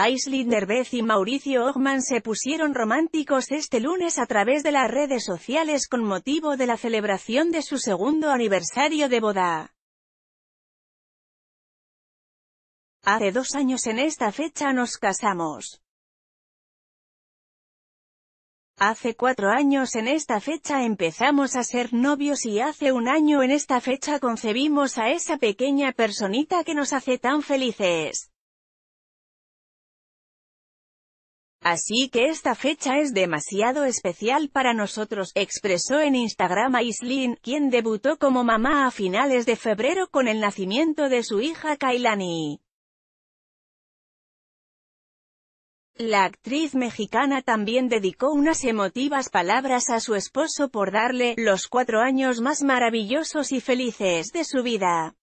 Aislinder Nervez y Mauricio Ogman se pusieron románticos este lunes a través de las redes sociales con motivo de la celebración de su segundo aniversario de boda. Hace dos años en esta fecha nos casamos. Hace cuatro años en esta fecha empezamos a ser novios y hace un año en esta fecha concebimos a esa pequeña personita que nos hace tan felices. Así que esta fecha es demasiado especial para nosotros, expresó en Instagram Aislin, quien debutó como mamá a finales de febrero con el nacimiento de su hija Kailani. La actriz mexicana también dedicó unas emotivas palabras a su esposo por darle los cuatro años más maravillosos y felices de su vida.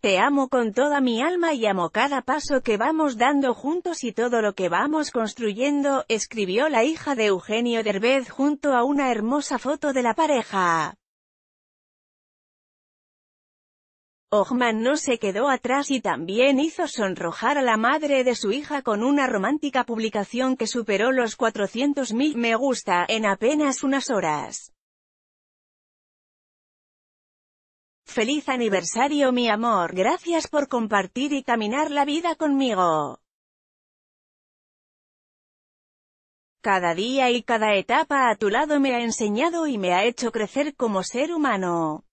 Te amo con toda mi alma y amo cada paso que vamos dando juntos y todo lo que vamos construyendo, escribió la hija de Eugenio Derbez junto a una hermosa foto de la pareja. Ojman no se quedó atrás y también hizo sonrojar a la madre de su hija con una romántica publicación que superó los 400.000 me gusta en apenas unas horas. Feliz aniversario mi amor, gracias por compartir y caminar la vida conmigo. Cada día y cada etapa a tu lado me ha enseñado y me ha hecho crecer como ser humano.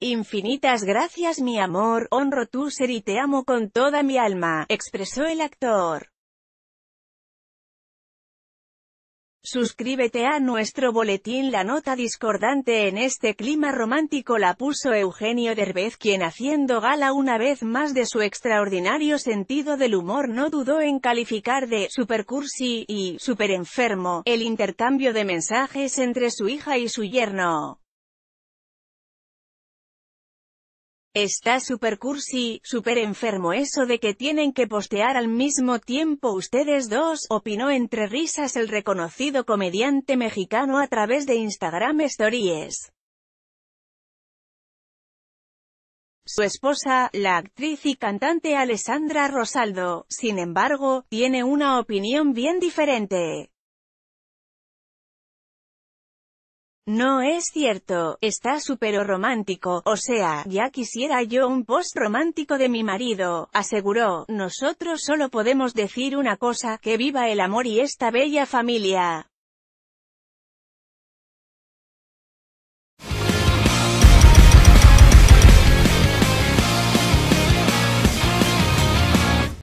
Infinitas gracias mi amor, honro tu ser y te amo con toda mi alma, expresó el actor. Suscríbete a nuestro boletín La nota discordante en este clima romántico la puso Eugenio Derbez quien haciendo gala una vez más de su extraordinario sentido del humor no dudó en calificar de «super cursi» y «super enfermo» el intercambio de mensajes entre su hija y su yerno. Está super cursi, super enfermo eso de que tienen que postear al mismo tiempo ustedes dos, opinó entre risas el reconocido comediante mexicano a través de Instagram Stories. Su esposa, la actriz y cantante Alessandra Rosaldo, sin embargo, tiene una opinión bien diferente. No es cierto, está súper romántico, o sea, ya quisiera yo un post romántico de mi marido, aseguró, nosotros solo podemos decir una cosa, que viva el amor y esta bella familia.